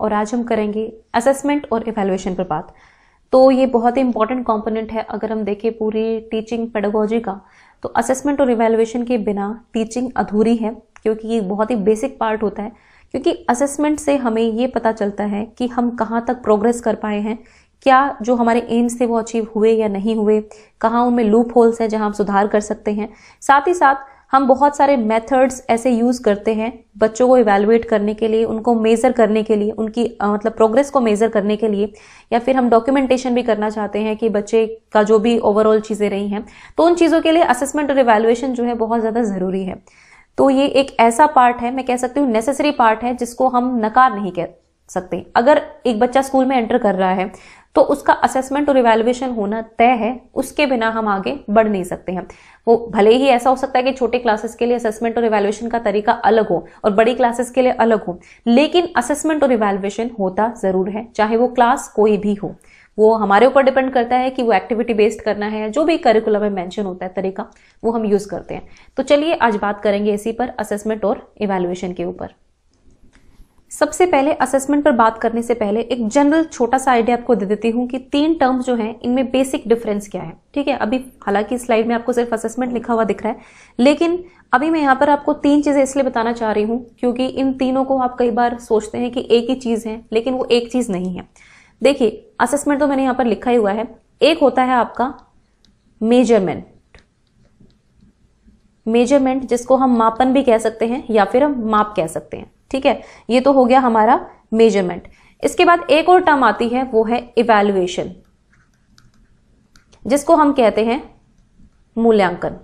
और आज हम करेंगे असेसमेंट और इवेल्युएशन पर बात तो ये बहुत ही इंपॉर्टेंट कॉम्पोनेंट है अगर हम देखें पूरी टीचिंग पेडोगोजी का तो असेसमेंट और इवेल्युएशन के बिना टीचिंग अधूरी है क्योंकि ये बहुत ही बेसिक पार्ट होता है क्योंकि असेसमेंट से हमें ये पता चलता है कि हम कहाँ तक प्रोग्रेस कर पाए हैं क्या जो हमारे एम्स थे वो अचीव हुए या नहीं हुए कहाँ उनमें लूप होल्स हैं जहाँ हम सुधार कर सकते हैं साथ ही साथ हम बहुत सारे मेथड्स ऐसे यूज़ करते हैं बच्चों को इवेलुएट करने के लिए उनको मेज़र करने के लिए उनकी मतलब प्रोग्रेस को मेज़र करने के लिए या फिर हम डॉक्यूमेंटेशन भी करना चाहते हैं कि बच्चे का जो भी ओवरऑल चीज़ें रही हैं तो उन चीज़ों के लिए असेसमेंट और इवेलुएशन जो है बहुत ज़्यादा ज़रूरी है तो ये एक ऐसा पार्ट है मैं कह सकती हूँ नेसेसरी पार्ट है जिसको हम नकार नहीं कह सकते अगर एक बच्चा स्कूल में एंटर कर रहा है तो उसका असेसमेंट और इवेल्युएशन होना तय है उसके बिना हम आगे बढ़ नहीं सकते हैं वो भले ही ऐसा हो सकता है कि छोटे क्लासेस के लिए असेसमेंट और इवेल्युएशन का तरीका अलग हो और बड़ी क्लासेस के लिए अलग हो लेकिन असेसमेंट और इवेल्युएशन होता जरूर है चाहे वो क्लास कोई भी हो वो हमारे ऊपर डिपेंड करता है कि वो एक्टिविटी बेस्ड करना है जो भी करिकुलम में मेंशन होता है तरीका वो हम यूज करते हैं तो चलिए आज बात करेंगे इसी पर असेसमेंट और इवेल्युएशन के ऊपर सबसे पहले असेसमेंट पर बात करने से पहले एक जनरल छोटा सा आइडिया आपको दे देती हूँ कि तीन टर्म्स जो हैं इनमें बेसिक डिफरेंस क्या है ठीक है अभी हालांकि स्लाइड में आपको सिर्फ असेसमेंट लिखा हुआ दिख रहा है लेकिन अभी मैं यहाँ पर आपको तीन चीज़ें इसलिए बताना चाह रही हूँ क्योंकि इन तीनों को आप कई बार सोचते हैं कि एक ही चीज़ है लेकिन वो एक चीज़ नहीं है देखिए असेसमेंट तो मैंने यहाँ पर लिखा ही हुआ है एक होता है आपका मेजरमेंट मेजरमेंट जिसको हम मापन भी कह सकते हैं या फिर हम माप कह सकते हैं ठीक है ये तो हो गया हमारा मेजरमेंट इसके बाद एक और टर्म आती है वो है इवेल्युएशन जिसको हम कहते हैं मूल्यांकन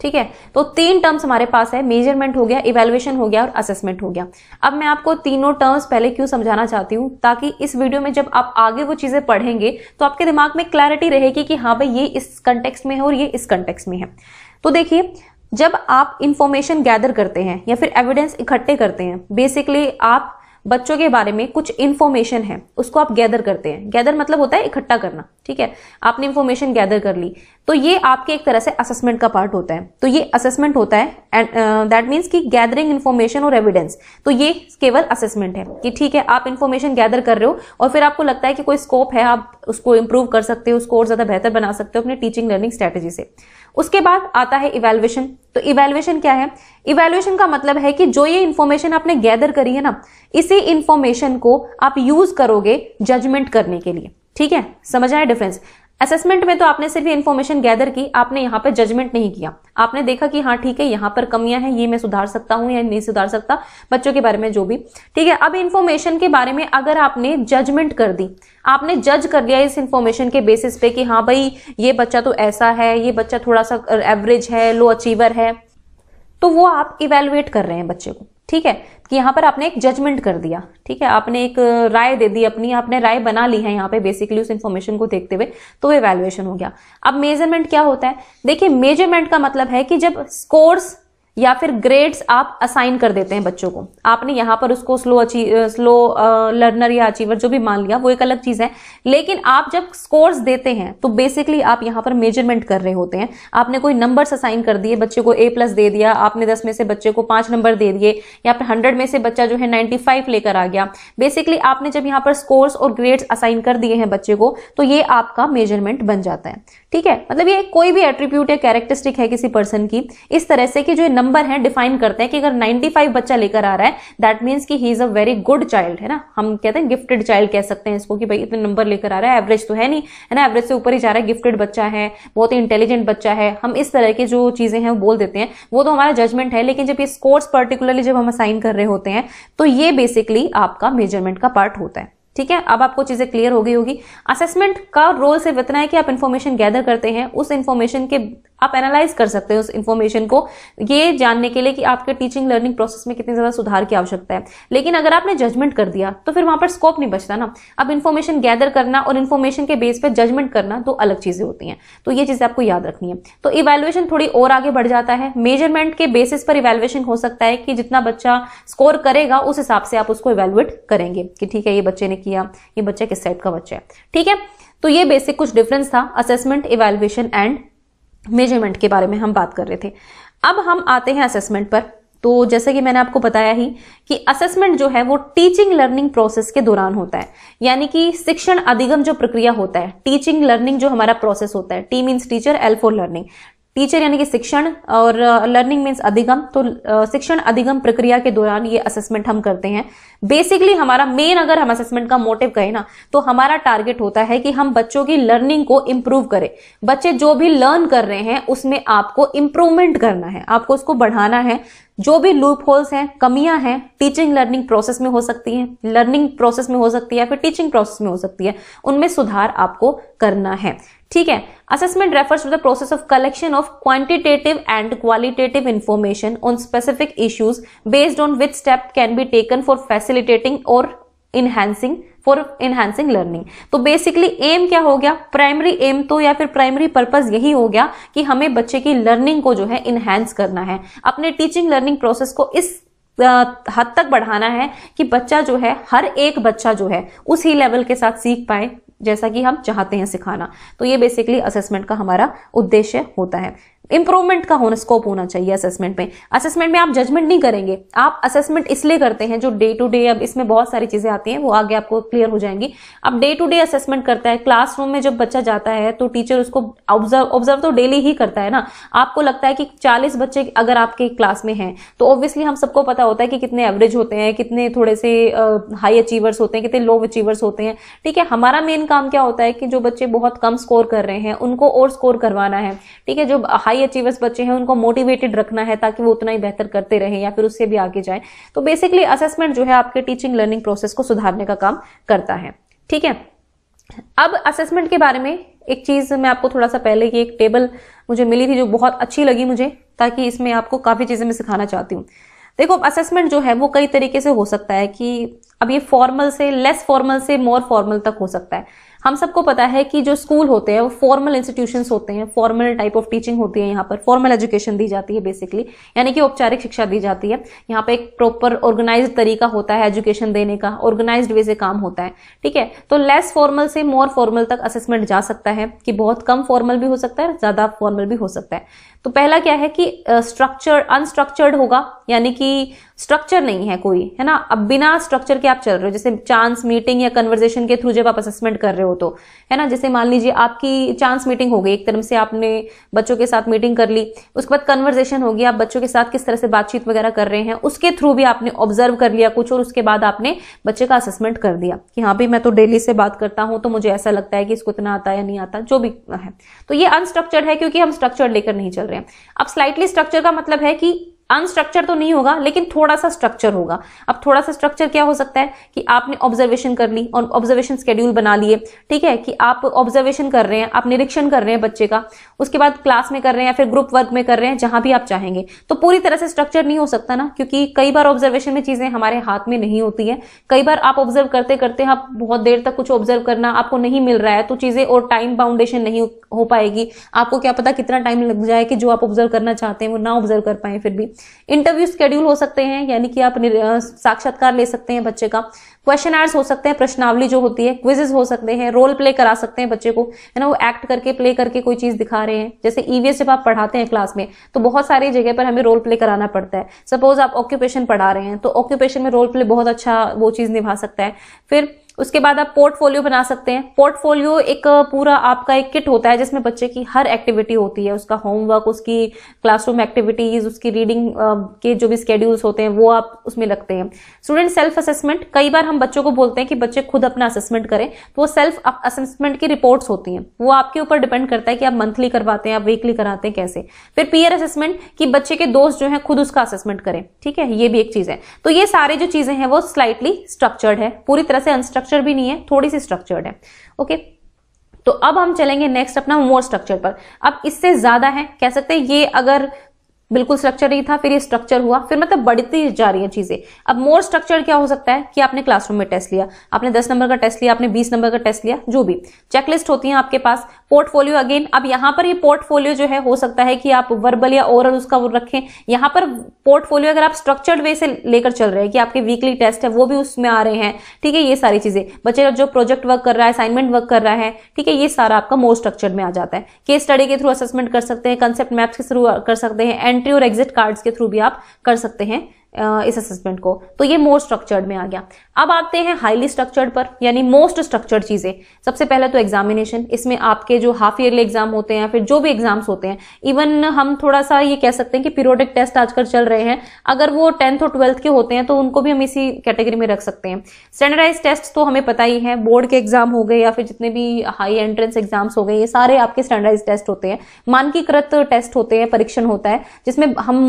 ठीक है तो तीन टर्म्स हमारे पास है मेजरमेंट हो गया इवेल्युएशन हो गया और असेसमेंट हो गया अब मैं आपको तीनों टर्म्स पहले क्यों समझाना चाहती हूं ताकि इस वीडियो में जब आप आगे वो चीजें पढ़ेंगे तो आपके दिमाग में क्लैरिटी रहेगी कि हाँ भाई ये इस कंटेक्स में है और ये इस कंटेक्स में है तो देखिए जब आप इंफॉर्मेशन गैदर करते हैं या फिर एविडेंस इकट्ठे करते हैं बेसिकली आप बच्चों के बारे में कुछ इन्फॉर्मेशन है उसको आप गैदर करते हैं गैदर मतलब होता है इकट्ठा करना ठीक है आपने इन्फॉर्मेशन गैदर कर ली तो ये आपके एक तरह से असेसमेंट का पार्ट होता है तो ये असेसमेंट होता है एंड दैट मीन्स कि गैदरिंग इन्फॉर्मेशन और एविडेंस तो ये केवल असेसमेंट है कि ठीक है आप इन्फॉर्मेशन गैदर कर रहे हो और फिर आपको लगता है कि कोई स्कोप है आप उसको इम्प्रूव कर सकते हो उसको और ज़्यादा बेहतर बना सकते हो अपनी टीचिंग लर्निंग स्ट्रैटेजी से उसके बाद आता है इवेल्युएशन तो इवेल्युएशन क्या है इवेल्युएशन का मतलब है कि जो ये इन्फॉर्मेशन आपने गैदर करी है ना इसी इन्फॉर्मेशन को आप यूज करोगे जजमेंट करने के लिए ठीक है समझ आए डिफरेंस असेसमेंट में तो आपने सिर्फ इन्फॉर्मेशन गैदर की आपने यहाँ पे जजमेंट नहीं किया आपने देखा कि हाँ ठीक है यहाँ पर कमियां हैं ये मैं सुधार सकता हूँ या नहीं सुधार सकता बच्चों के बारे में जो भी ठीक है अब इन्फॉर्मेशन के बारे में अगर आपने जजमेंट कर दी आपने जज कर लिया इस इन्फॉर्मेशन के बेसिस पे कि हाँ भाई ये बच्चा तो ऐसा है ये बच्चा थोड़ा सा एवरेज है लो अचीवर है तो वो आप इवेलुएट कर रहे हैं बच्चे को ठीक है कि यहाँ पर आपने एक जजमेंट कर दिया ठीक है आपने एक राय दे दी अपनी आपने राय बना ली है यहाँ पे बेसिकली उस इन्फॉर्मेशन को देखते हुए तो वैल्युएशन हो गया अब मेजरमेंट क्या होता है देखिए मेजरमेंट का मतलब है कि जब स्कोर्स या फिर ग्रेड्स आप असाइन कर देते हैं बच्चों को आपने यहां पर उसको स्लो अचीव स्लो लर्नर या अचीवर जो भी मान लिया वो एक अलग चीज़ है लेकिन आप जब स्कोर्स देते हैं तो बेसिकली आप यहां पर मेजरमेंट कर रहे होते हैं आपने कोई नंबर्स असाइन कर दिए बच्चे को ए प्लस दे दिया आपने दस में से बच्चे को पांच नंबर दे दिए या फिर हंड्रेड में से बच्चा जो है नाइन्टी लेकर आ गया बेसिकली आपने जब यहाँ पर स्कोर्स और ग्रेड्स असाइन कर दिए हैं बच्चे को तो ये आपका मेजरमेंट बन जाता है ठीक है मतलब ये कोई भी एट्रीब्यूट या कैरेक्टरिस्टिक है किसी पर्सन की इस तरह से कि जो नंबर है डिफाइन करते हैं कि अगर 95 बच्चा लेकर आ रहा है दैट मीन्स कि he is a very good child है ना हम कहते हैं गिफ्टेड चाइल्ड कह सकते हैं इसको कि भाई इतने नंबर लेकर आ रहा है एवरेज तो है नहीं है ना एवरेज से ऊपर ही जा रहा है गिफ्टेड बच्चा है बहुत ही इंटेलिजेंट बच्चा है हम इस तरह की जो चीजें हैं वो बोल देते हैं वो तो हमारा जजमेंट है लेकिन जब ये स्कोर्स पर्टिकुलरली जब हम असाइन कर रहे होते हैं तो ये बेसिकली आपका मेजरमेंट का पार्ट होता है ठीक है अब आपको चीज़ें क्लियर हो गई होगी असेसमेंट का रोल सिर्फ इतना है कि आप इन्फॉर्मेशन गैदर करते हैं उस इन्फॉर्मेशन के आप एनालाइज कर सकते हैं उस इन्फॉर्मेशन को ये जानने के लिए कि आपके टीचिंग लर्निंग प्रोसेस में कितनी ज़्यादा सुधार की आवश्यकता है लेकिन अगर आपने जजमेंट कर दिया तो फिर वहाँ पर स्कोप नहीं बचता ना अब इन्फॉर्मेशन गैदर करना और इन्फॉर्मेशन के बेस पर जजमेंट करना दो अलग चीज़ें होती हैं तो ये चीज़ें आपको याद रखनी है तो इवेल्युएशन थोड़ी और आगे बढ़ जाता है मेजरमेंट के बेसिस पर इवेल्युएशन हो सकता है कि जितना बच्चा स्कोर करेगा उस हिसाब से आप उसको इवेल्युएट करेंगे कि ठीक है ये बच्चे ने किया ये बच्चा किस टाइप का बच्चा है ठीक है तो ये बेसिक कुछ डिफरेंस था असेसमेंट इवेल्युएशन एंड मेजरमेंट के बारे में हम बात कर रहे थे अब हम आते हैं असेसमेंट पर तो जैसे कि मैंने आपको बताया ही कि असेसमेंट जो है वो टीचिंग लर्निंग प्रोसेस के दौरान होता है यानी कि शिक्षण अधिगम जो प्रक्रिया होता है टीचिंग लर्निंग जो हमारा प्रोसेस होता है T means teacher L for learning teacher यानी कि शिक्षण और लर्निंग मीन्स अधिगम तो शिक्षण अधिगम प्रक्रिया के दौरान ये असेसमेंट हम करते हैं बेसिकली हमारा मेन अगर हम असेसमेंट का मोटिव कहें ना तो हमारा टारगेट होता है कि हम बच्चों की लर्निंग को इम्प्रूव करें बच्चे जो भी लर्न कर रहे हैं उसमें आपको इम्प्रूवमेंट करना है आपको उसको बढ़ाना है जो भी लूप होल्स हैं कमियां हैं टीचिंग लर्निंग प्रोसेस में हो सकती हैं लर्निंग प्रोसेस में हो सकती है या फिर टीचिंग प्रोसेस में हो सकती है उनमें सुधार आपको करना है ठीक है assessment refers to the process of collection of quantitative and qualitative information on specific issues based on which step can be taken for facilitating और इनहेंसिंग फॉर इनहेंसिंग लर्निंग तो बेसिकली एम क्या हो गया प्राइमरी एम तो या फिर primary purpose यही हो गया कि हमें बच्चे की लर्निंग को जो है इनहेंस करना है अपने टीचिंग लर्निंग प्रोसेस को इस हद तक बढ़ाना है कि बच्चा जो है हर एक बच्चा जो है उसी लेवल के साथ सीख पाए जैसा कि हम चाहते हैं सिखाना तो ये बेसिकली असेसमेंट का हमारा उद्देश्य होता है इंप्रूवमेंट का होना स्कोप होना चाहिए असेसमेंट में असेसमेंट में आप जजमेंट नहीं करेंगे आप असेसमेंट इसलिए करते हैं जो डे टू डे अब इसमें बहुत सारी चीजें आती हैं वो आगे आपको क्लियर हो जाएंगी अब डे टू डे असेसमेंट करता है क्लासरूम में जब बच्चा जाता है तो टीचर उसको ऑब्जर्व ऑब्जर्व तो डेली ही करता है ना आपको लगता है कि चालीस बच्चे अगर आपके क्लास में है तो ऑब्वियसली हम सबको पता होता है कि कितने एवरेज होते हैं कितने थोड़े से हाई अचीवर्स होते हैं कितने लो अचीवर्स होते हैं ठीक है हमारा मेन काम क्या होता है कि जो बच्चे बहुत कम स्कोर कर रहे हैं उनको और स्कोर करवाना है ठीक है जो हाई हाई अचीवर्स बच्चे हैं उनको मोटिवेटेड रखना है ताकि वो उतना ही बेहतर करते रहें या फिर उससे भी आगे जाए तो बेसिकली असेसमेंट जो है आपके टीचिंग लर्निंग प्रोसेस को सुधारने का काम करता है ठीक है अब असेसमेंट के बारे में एक चीज मैं आपको थोड़ा सा पहले ये एक टेबल मुझे मिली थी जो बहुत अच्छी लगी मुझे ताकि इसमें आपको काफी चीजें मैं सिखाना चाहती हूँ देखो असेसमेंट जो है वो कई तरीके से हो सकता है कि अब ये फॉर्मल से लेस फॉर्मल से मोर फॉर्मल तक हो सकता है हम सबको पता है कि जो स्कूल होते हैं वो फॉर्मल इंस्टीट्यूशन होते हैं फॉर्मल टाइप ऑफ टीचिंग होती है यहाँ पर फॉर्मल एजुकेशन दी जाती है बेसिकली यानी कि औपचारिक शिक्षा दी जाती है यहाँ पे एक प्रॉपर ऑर्गेनाइज तरीका होता है एजुकेशन देने का ऑर्गेनाइज वे से काम होता है ठीक है तो लेस फॉर्मल से मोर फॉर्मल तक असेसमेंट जा सकता है कि बहुत कम फॉर्मल भी हो सकता है ज्यादा फॉर्मल भी हो सकता है तो पहला क्या है कि स्ट्रक्चर अनस्ट्रक्चर्ड होगा यानी कि स्ट्रक्चर नहीं है कोई है ना अब बिना स्ट्रक्चर के आप चल रहे हो जैसे चांस मीटिंग या कन्वर्जेशन के थ्रू जब आप असेसमेंट कर रहे हो तो है ना जैसे मान लीजिए आपकी चांस मीटिंग हो गई एक तरह से आपने बच्चों के साथ मीटिंग कर ली उसके बाद कन्वर्जेशन होगी आप बच्चों के साथ किस तरह से बातचीत वगैरह कर रहे हैं उसके थ्रू भी आपने ऑब्जर्व कर लिया कुछ और उसके बाद आपने बच्चे का असेसमेंट कर दिया कि हाँ भाई मैं तो डेली से बात करता हूँ तो मुझे ऐसा लगता है कि इसको इतना आता या नहीं आता जो भी है तो ये अनस्ट्रक्चर्ड है क्योंकि हम स्ट्रक्चर लेकर नहीं चल रहे हैं अब स्लाइटली स्ट्रक्चर का मतलब है कि अनस्ट्रक्चर तो नहीं होगा लेकिन थोड़ा सा स्ट्रक्चर होगा अब थोड़ा सा स्ट्रक्चर क्या हो सकता है कि आपने ऑब्जर्वेशन कर ली और ऑब्जर्वेशन स्केड्यूल बना लिए ठीक है कि आप ऑब्जर्वेशन कर रहे हैं आप निरीक्षण कर रहे हैं बच्चे का उसके बाद क्लास में कर रहे हैं या फिर ग्रुप वर्क में कर रहे हैं जहां भी आप चाहेंगे तो पूरी तरह से स्ट्रक्चर नहीं हो सकता ना क्योंकि कई बार ऑब्जर्वेशन में चीजें हमारे हाथ में नहीं होती है कई बार आप ऑब्जर्व करते करते आप बहुत देर तक कुछ ऑब्जर्व करना आपको नहीं मिल रहा है तो चीजें और टाइम बाउंडेशन नहीं हो पाएगी आपको क्या पता कितना टाइम लग जाए कि जो आप ऑब्जर्व करना चाहते हैं वो ना ऑब्जर्व कर पाए फिर भी इंटरव्यू स्केड्यूल हो सकते हैं यानी कि आप साक्षात्कार ले सकते हैं बच्चे का क्वेश्चन आर्स हो सकते हैं प्रश्नावली जो होती है क्विजेज हो सकते हैं रोल प्ले करा सकते हैं बच्चे को है ना वो एक्ट करके प्ले करके कोई चीज दिखा रहे हैं जैसे ईवीएस e जब आप पढ़ाते हैं क्लास में तो बहुत सारी जगह पर हमें रोल प्ले कराना पड़ता है सपोज आप ऑक्यूपेशन पढ़ा रहे हैं तो ऑक्यूपेशन में रोल प्ले बहुत अच्छा वो चीज निभा सकता है फिर उसके बाद आप पोर्टफोलियो बना सकते हैं पोर्टफोलियो एक पूरा आपका एक किट होता है जिसमें बच्चे की हर एक्टिविटी होती है उसका होमवर्क उसकी क्लासरूम एक्टिविटीज उसकी रीडिंग के जो भी स्केड्यूल्स होते हैं वो आप उसमें लगते हैं स्टूडेंट सेल्फ असेसमेंट कई बार हम बच्चों को बोलते हैं कि बच्चे खुद अपना असेसमेंट करें तो वो सेल्फ असेसमेंट की रिपोर्ट्स होती हैं वो आपके ऊपर डिपेंड करता है कि आप मंथली करवाते हैं आप वीकली कराते हैं कैसे फिर पीयर असेसमेंट कि बच्चे के दोस्त जो है खुद उसका असेसमेंट करें ठीक है ये भी एक चीज है तो ये सारी जो चीजें हैं वो स्लाइटली स्ट्रक्चर्ड है पूरी तरह से अनस्ट्रक्ट स्ट्रक्चर भी नहीं है थोड़ी सी स्ट्रक्चर्ड है ओके तो अब हम चलेंगे नेक्स्ट अपना मोर स्ट्रक्चर पर अब इससे ज्यादा है कह सकते हैं ये अगर बिल्कुल स्ट्रक्चर नहीं था फिर ये स्ट्रक्चर हुआ फिर मतलब बढ़ती जा रही है चीजें अब मोर स्ट्रक्चर क्या हो सकता है कि आपने क्लासरूम में टेस्ट लिया आपने दस नंबर का टेस्ट लिया आपने बीस नंबर का टेस्ट लिया जो भी चेकलिस्ट होती है आपके पास पोर्टफोलियो अगेन अब यहाँ पर ये पोर्टफोलियो जो है हो सकता है कि आप वर्बल या ओवरऑल उसका वो रखें यहाँ पर पोर्टफोलियो अगर आप स्ट्रक्चर्ड वे से लेकर चल रहे हैं कि आपके वीकली टेस्ट है वो भी उसमें आ रहे हैं ठीक है ये सारी चीजें बच्चे जो प्रोजेक्ट वर्क कर रहा है असाइनमेंट वर्क कर रहा है ठीक है ये सारा आपका मोर स्ट्रक्चर में आ जाता है केस स्टडी के थ्रू असेसमेंट कर सकते हैं कंसेप्ट मैप्स के थ्रू कर सकते हैं एंड एंट्री और एग्जिट कार्ड्स के थ्रू भी आप कर सकते हैं इस असेसमेंट को तो ये मोर स्ट्रक्चर्ड में आ गया अब आते हैं हाईली स्ट्रक्चर्ड पर यानी मोस्ट स्ट्रक्चर्ड चीज़ें सबसे पहले तो एग्जामिनेशन इसमें आपके जो हाफ ईयरली एग्जाम होते हैं फिर जो भी एग्जाम्स होते हैं इवन हम थोड़ा सा ये कह सकते हैं कि पीरियोडिक टेस्ट आजकल चल रहे हैं अगर वो टेंथ और ट्वेल्थ के होते हैं तो उनको भी हम इसी कैटेगरी में रख सकते हैं स्टैंडर्डाइज टेस्ट तो हमें पता ही है बोर्ड के एग्जाम हो गए या फिर जितने भी हाई एंट्रेंस एग्जाम्स हो गए ये सारे आपके स्टैंडर्डाइज टेस्ट होते हैं मानकीकृत टेस्ट होते हैं परीक्षण होता है जिसमें हम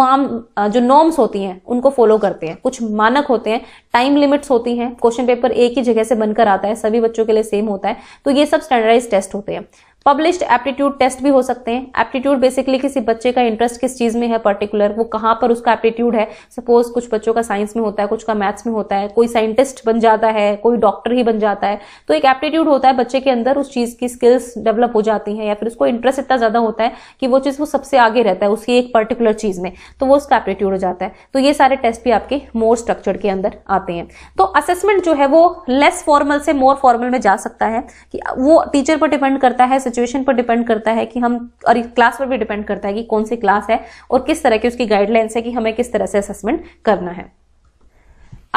जो नॉर्म्स होती हैं उनको फॉलो करते हैं कुछ मानक होते हैं टाइम लिमिट्स होती हैं क्वेश्चन पेपर एक ही जगह से बनकर आता है सभी बच्चों के लिए सेम होता है तो ये सब स्टैंडर्डाइज टेस्ट होते हैं पब्लिश एप्टीट्यूड टेस्ट भी हो सकते हैं एप्टीट्यूड बेसिकली किसी बच्चे का इंटरेस्ट किस चीज में है पर्टिकुलर वो कहाँ पर उसका एप्टीट्यूड है सपोज कुछ बच्चों का साइंस में होता है कुछ का मैथ्स में होता है कोई साइंटिस्ट बन जाता है कोई डॉक्टर ही बन जाता है तो एक एप्टीट्यूड होता है बच्चे के अंदर उस चीज की स्किल्स डेवलप हो जाती है या फिर उसको इंटरेस्ट इतना ज्यादा होता है कि वो चीज वो सबसे आगे रहता है उसकी एक पर्टिकुलर चीज में तो वो उसका एप्टीट्यूड हो जाता है तो ये सारे टेस्ट भी आपके मोर स्ट्रक्चर के अंदर आते हैं तो असेसमेंट जो है वो लेस फॉर्मल से मोर फॉर्मल में जा सकता है कि वो टीचर पर डिपेंड करता है सिचुएशन पर डिपेंड करता है कि हम और क्लास पर भी डिपेंड करता है कि कौन सी क्लास है और किस तरह की उसकी गाइडलाइंस है कि हमें किस तरह से असेसमेंट करना है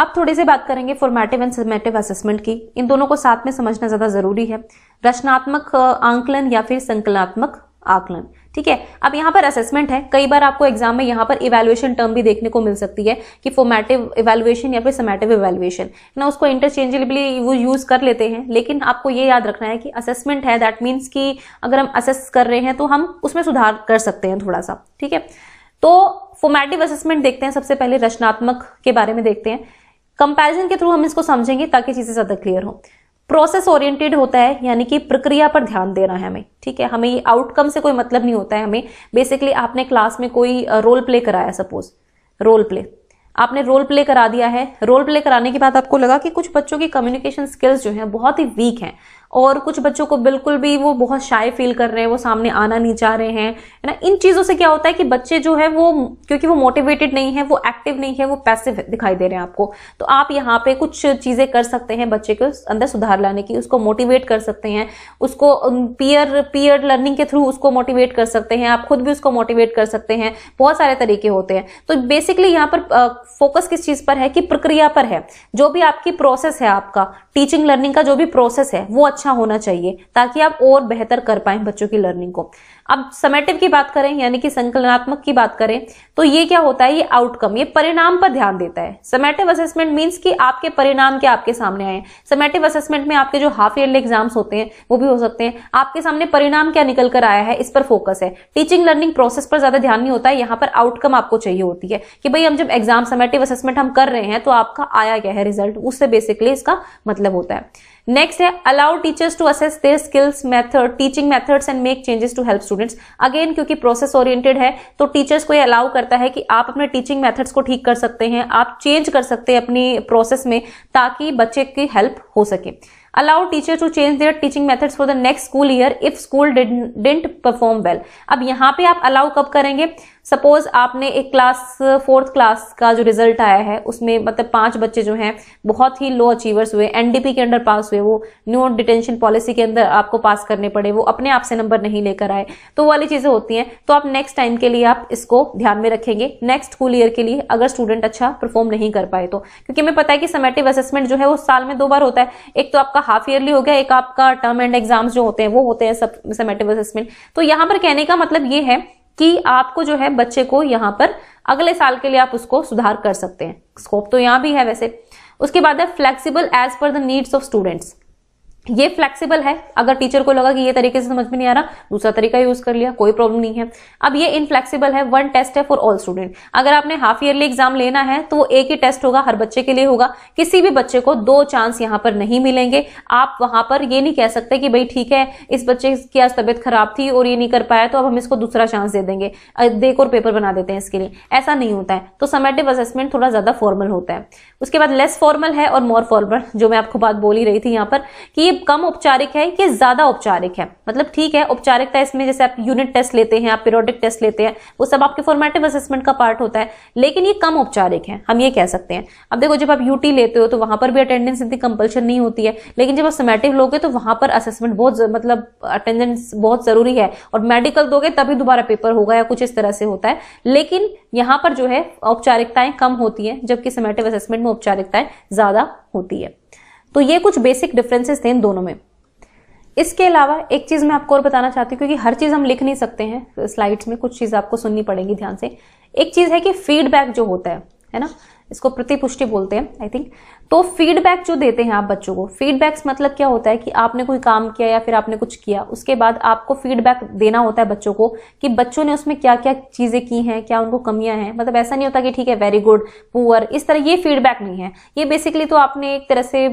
अब थोड़ी सी बात करेंगे फॉर्मेटिव एंड समेटिव असेसमेंट की इन दोनों को साथ में समझना ज्यादा जरूरी है रचनात्मक आंकलन या फिर संकलनात्मक आकलन ठीक है अब यहाँ पर असेसमेंट है कई बार आपको एग्जाम में यहाँ पर इवेल्युएशन टर्म भी देखने को मिल सकती है कि फॉर्मेटिव इवेलुएशन या फिर समेटिव इवेल्युएशन ना उसको इंटरचेंजेबली वो यूज़ कर लेते हैं लेकिन आपको ये याद रखना है कि असेसमेंट है दैट मीन्स कि अगर हम असेस कर रहे हैं तो हम उसमें सुधार कर सकते हैं थोड़ा सा ठीक है तो फॉर्मेटिव असेसमेंट देखते हैं सबसे पहले रचनात्मक के बारे में देखते हैं कंपेरिजन के थ्रू हम इसको समझेंगे ताकि चीज़ें ज़्यादा क्लियर हो प्रोसेस ओरिएंटेड होता है यानी कि प्रक्रिया पर ध्यान देना है हमें ठीक है हमें ये आउटकम से कोई मतलब नहीं होता है हमें बेसिकली आपने क्लास में कोई रोल प्ले कराया सपोज रोल प्ले आपने रोल प्ले करा दिया है रोल प्ले कराने के बाद आपको लगा कि कुछ बच्चों की कम्युनिकेशन स्किल्स जो हैं बहुत ही वीक हैं और कुछ बच्चों को बिल्कुल भी वो बहुत शाय फील कर रहे हैं वो सामने आना नहीं चाह रहे हैं है ना इन चीज़ों से क्या होता है कि बच्चे जो है वो क्योंकि वो मोटिवेटेड नहीं है वो एक्टिव नहीं है वो पैसिव दिखाई दे रहे हैं आपको तो आप यहाँ पे कुछ चीज़ें कर सकते हैं बच्चे के अंदर सुधार लाने की उसको मोटिवेट कर सकते हैं उसको पीयर पीयर लर्निंग के थ्रू उसको मोटिवेट कर सकते हैं आप खुद भी उसको मोटिवेट कर सकते हैं बहुत सारे तरीके होते हैं तो बेसिकली यहाँ पर फोकस किस चीज़ पर है कि प्रक्रिया पर है जो भी आपकी प्रोसेस है आपका टीचिंग लर्निंग का जो भी प्रोसेस है वो अच्छा होना चाहिए ताकि आप और बेहतर कर पाए बच्चों की लर्निंग को अब समेटिव की बात करें यानी कि संकलनात्मक की बात करें तो ये क्या होता है ये आउटकम ये परिणाम पर ध्यान देता है समेटिव असेसमेंट मीन्स कि आपके परिणाम क्या आपके सामने आए समेटिव असेसमेंट में आपके जो हाफ ईयरली एग्जाम्स होते हैं वो भी हो सकते हैं आपके सामने परिणाम क्या निकल कर आया है इस पर फोकस है टीचिंग लर्निंग प्रोसेस पर ज्यादा ध्यान नहीं होता है यहाँ पर आउटकम आपको चाहिए होती है कि भाई हम जब एग्जाम समेटिव असेसमेंट हम कर रहे हैं तो आपका आया क्या है रिजल्ट उससे बेसिकली इसका मतलब होता है नेक्स्ट है allow teachers to assess their skills method teaching methods and make changes to help students again क्योंकि प्रोसेस ओरिएंटेड है तो टीचर्स को ये अलाउ करता है कि आप अपने टीचिंग मेथड्स को ठीक कर सकते हैं आप चेंज कर सकते हैं अपनी प्रोसेस में ताकि बच्चे की हेल्प हो सके allow teacher to change their teaching methods for the next school year if school didn't perform well अब यहाँ पे आप अलाउ कब करेंगे सपोज आपने एक क्लास फोर्थ क्लास का जो रिजल्ट आया है उसमें मतलब पांच बच्चे जो हैं बहुत ही लो अचीवर्स हुए एनडीपी के अंडर पास हुए वो न्यू डिटेंशन पॉलिसी के अंदर आपको पास करने पड़े वो अपने आप से नंबर नहीं लेकर आए तो वाली चीजें होती हैं तो आप नेक्स्ट टाइम के लिए आप इसको ध्यान में रखेंगे नेक्स्ट स्कूल ईयर के लिए अगर स्टूडेंट अच्छा परफॉर्म नहीं कर पाए तो क्योंकि हमें पता है कि समेटिव असेसमेंट जो है वो साल में दो बार होता है एक तो आपका हाफ ईयरली हो गया एक आपका टर्म एंड एग्जाम जो होते हैं वो होते हैं समेटिव असेसमेंट तो यहाँ पर कहने का मतलब ये है कि आपको जो है बच्चे को यहाँ पर अगले साल के लिए आप उसको सुधार कर सकते हैं स्कोप तो यहाँ भी है वैसे उसके बाद है flexible as per the needs of students ये फ्लेक्सिबल है अगर टीचर को लगा कि ये तरीके से समझ में नहीं आ रहा दूसरा तरीका यूज कर लिया कोई प्रॉब्लम नहीं है अब ये इनफ्लेक्सिबल है वन टेस्ट है फॉर ऑल स्टूडेंट अगर आपने हाफ ईयरली एग्जाम लेना है तो वो एक ही टेस्ट होगा हर बच्चे के लिए होगा किसी भी बच्चे को दो चांस यहाँ पर नहीं मिलेंगे आप वहां पर ये नहीं कह सकते कि भाई ठीक है इस बच्चे की आज तबियत खराब थी और ये नहीं कर पाया तो अब हम इसको दूसरा चांस दे देंगे देख और पेपर बना देते हैं इसके लिए ऐसा नहीं होता है तो समेटिव असेसमेंट थोड़ा ज्यादा फॉर्मल होता है उसके बाद लेस फॉर्मल है और मोर फॉर्मल जो मैं आपको बात बोली रही थी यहाँ पर कि ये कम औपचारिक है ये ज्यादा औपचारिक है मतलब ठीक है औपचारिकता इसमें जैसे आप यूनिट टेस्ट लेते हैं आप पीरियोडिक टेस्ट लेते हैं वो सब आपके फॉर्मेटिव असेसमेंट का पार्ट होता है लेकिन ये कम औपचारिक है हम ये कह सकते हैं अब देखो जब आप यूटी लेते हो तो वहां पर भी अटेंडेंस इतनी कंपल्शन नहीं होती है लेकिन जब आप समेटिव लोगे तो वहां पर असेसमेंट बहुत मतलब अटेंडेंस बहुत जरूरी है और मेडिकल दोगे तभी दोबारा पेपर होगा या कुछ इस तरह से होता है लेकिन यहाँ पर जो है औपचारिकताएं कम होती है जबकि समेटिव असेसमेंट में औपचारिकताएं ज्यादा होती है तो ये कुछ बेसिक डिफरेंसेस थे इन दोनों में इसके अलावा एक चीज मैं आपको और बताना चाहती हूँ क्योंकि हर चीज हम लिख नहीं सकते हैं स्लाइड्स में कुछ चीज आपको सुननी पड़ेगी ध्यान से एक चीज है कि फीडबैक जो होता है है ना इसको प्रतिपुष्टि बोलते हैं आई थिंक तो फीडबैक जो देते हैं आप बच्चों को फीडबैक्स मतलब क्या होता है कि आपने कोई काम किया या फिर आपने कुछ किया उसके बाद आपको फीडबैक देना होता है बच्चों को कि बच्चों ने उसमें क्या क्या चीज़ें की हैं क्या उनको कमियां हैं मतलब ऐसा नहीं होता कि ठीक है वेरी गुड पुअर इस तरह ये फीडबैक नहीं है ये बेसिकली तो आपने एक तरह से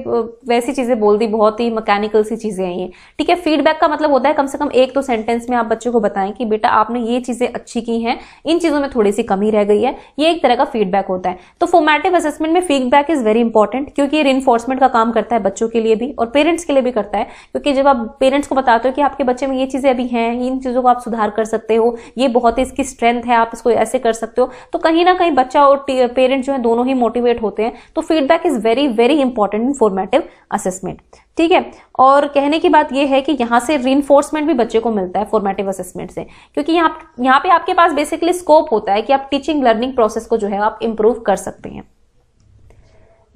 वैसी चीज़ें बोल दी बहुत ही मकैनिकल सी चीज़ें हैं ये ठीक है फीडबैक का मतलब होता है कम से कम एक तो सेंटेंस में आप बच्चों को बताएं कि बेटा आपने ये चीज़ें अच्छी की हैं इन चीज़ों में थोड़ी सी कमी रह गई है ये एक तरह का फीडबैक होता है तो फॉर्मेटिव असेसमेंट में feedback is very important important क्योंकि ये रिन्फोर्समेंट का काम करता है बच्चों के लिए भी और पेरेंट्स के लिए भी करता है क्योंकि जब आप पेरेंट्स को बताते हो कि आपके बच्चे में ये चीज़ें अभी हैं इन चीज़ों को आप सुधार कर सकते हो ये बहुत ही इसकी स्ट्रेंथ है आप इसको ऐसे कर सकते हो तो कहीं ना कहीं बच्चा और पेरेंट्स जो है दोनों ही मोटिवेट होते हैं तो feedback is very very important in formative assessment ठीक है और कहने की बात यह है कि यहाँ से रीइन्फोर्समेंट भी बच्चे को मिलता है फॉर्मेटिव असेसमेंट से क्योंकि यहाँ यहाँ पे आपके पास बेसिकली स्कोप होता है कि आप टीचिंग लर्निंग प्रोसेस को जो है आप इम्प्रूव कर सकते हैं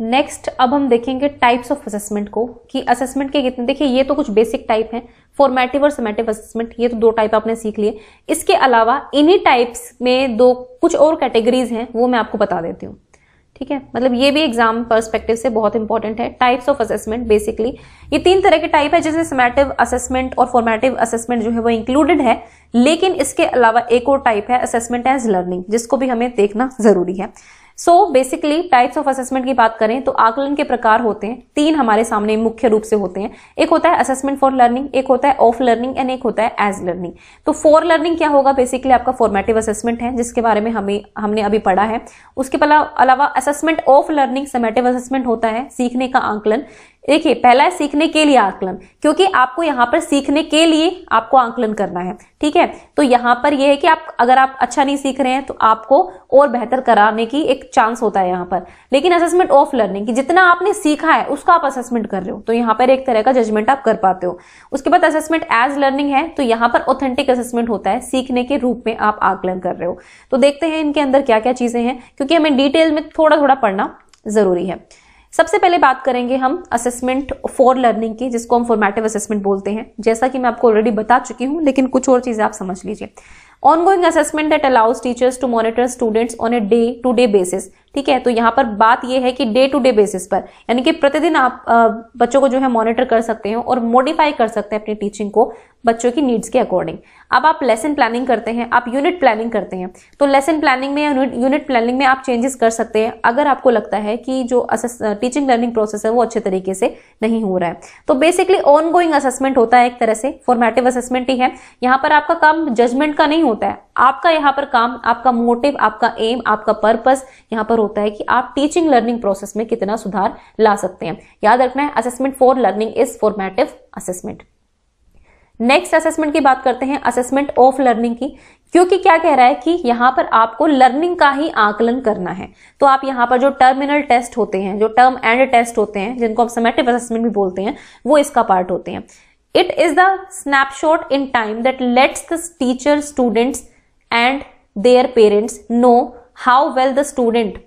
नेक्स्ट अब हम देखेंगे टाइप्स ऑफ असेसमेंट को कि असेसमेंट के कितने देखिए ये तो कुछ बेसिक टाइप हैं फॉर्मेटिव और समेटिव असेसमेंट ये तो दो टाइप आपने सीख लिए इसके अलावा इन्हीं टाइप्स में दो कुछ और कैटेगरीज हैं वो मैं आपको बता देती हूँ ठीक है मतलब ये भी एग्जाम परस्पेक्टिव से बहुत इंपॉर्टेंट है टाइप्स ऑफ असेसमेंट बेसिकली ये तीन तरह के टाइप है जैसे समेटिव असेसमेंट और फॉर्मेटिव असेसमेंट जो है वो इंक्लूडेड है लेकिन इसके अलावा एक और टाइप है असेसमेंट एज लर्निंग जिसको भी हमें देखना जरूरी है so basically types of assessment की बात करें तो आकलन के प्रकार होते हैं तीन हमारे सामने मुख्य रूप से होते हैं एक होता है असेसमेंट फॉर लर्निंग एक होता है ऑफ लर्निंग एंड एक होता है एज लर्निंग तो फॉर लर्निंग क्या होगा बेसिकली आपका फॉर्मेटिव असेसमेंट है जिसके बारे में हमें हमने अभी पढ़ा है उसके अलावा assessment of learning summative assessment होता है सीखने का आंकलन देखिए पहला है सीखने के लिए आकलन क्योंकि आपको यहाँ पर सीखने के लिए आपको आंकलन करना है ठीक है तो यहाँ पर यह है कि आप अगर आप अच्छा नहीं सीख रहे हैं तो आपको और बेहतर कराने की एक चांस होता है यहाँ पर लेकिन असेसमेंट ऑफ लर्निंग कि जितना आपने सीखा है उसका आप असेसमेंट कर रहे हो तो यहाँ पर एक तरह का जजमेंट आप कर पाते हो उसके बाद असेसमेंट एज लर्निंग है तो यहाँ पर ऑथेंटिक असेसमेंट होता है सीखने के रूप में आप आकलन कर रहे हो तो देखते हैं इनके अंदर क्या क्या चीजें हैं क्योंकि हमें डिटेल में थोड़ा थोड़ा पढ़ना जरूरी है सबसे पहले बात करेंगे हम असेसमेंट फॉर लर्निंग की जिसको हम फॉर्मेटिव असेसमेंट बोलते हैं जैसा कि मैं आपको ऑलरेडी बता चुकी हूँ लेकिन कुछ और चीज़ें आप समझ लीजिए ongoing assessment that allows teachers to monitor students on a day to day basis ठीक है तो यहाँ पर बात यह है कि डे टू डे बेसिस पर यानी कि प्रतिदिन आप बच्चों को जो है मॉनिटर कर सकते हैं और मॉडिफाई कर सकते हैं अपनी टीचिंग को बच्चों की नीड्स के अकॉर्डिंग अब आप लेसन प्लानिंग करते हैं आप यूनिट प्लानिंग करते हैं तो लेसन प्लानिंग में या यूनिट प्लानिंग में आप चेंजेस कर सकते हैं अगर आपको लगता है कि जो टीचिंग लर्निंग प्रोसेस है वो अच्छे तरीके से नहीं हो रहा है तो बेसिकली ऑन गोइंग असेसमेंट होता है एक तरह से फॉर्मेटिव असेसमेंट ही है यहाँ पर आपका काम जजमेंट का नहीं होता है आपका यहाँ पर काम आपका मोटिव आपका एम आपका पर्पज यहाँ पर होता है कि आप टीचिंग लर्निंग प्रोसेस में कितना सुधार ला सकते हैं याद रखना है assessment for learning is formative assessment next assessment की बात करते हैं असेसमेंट ऑफ लर्निंग की क्योंकि क्या कह रहा है कि यहाँ पर आपको लर्निंग का ही आकलन करना है तो आप यहाँ पर जो टर्मिनल टेस्ट होते हैं जो टर्म एंड टेस्ट होते हैं जिनको आप समेटिव असेसमेंट भी बोलते हैं वो इसका पार्ट होते हैं it is the snapshot in time that lets the teacher students and their parents know how well the student